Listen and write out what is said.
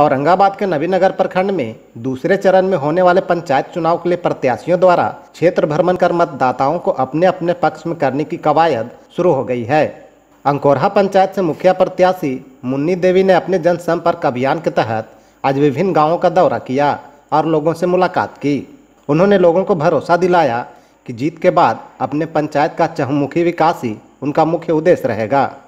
औरंगाबाद के नवीनगर प्रखंड में दूसरे चरण में होने वाले पंचायत चुनाव के लिए प्रत्याशियों द्वारा क्षेत्र भ्रमण कर मतदाताओं को अपने अपने पक्ष में करने की कवायद शुरू हो गई है अंकोरहा पंचायत से मुखिया प्रत्याशी मुन्नी देवी ने अपने जनसंपर्क अभियान के तहत आज विभिन्न गाँवों का दौरा किया और लोगों से मुलाकात की उन्होंने लोगों को भरोसा दिलाया कि जीत के बाद अपने पंचायत का चहुमुखी विकास ही उनका मुख्य उद्देश्य रहेगा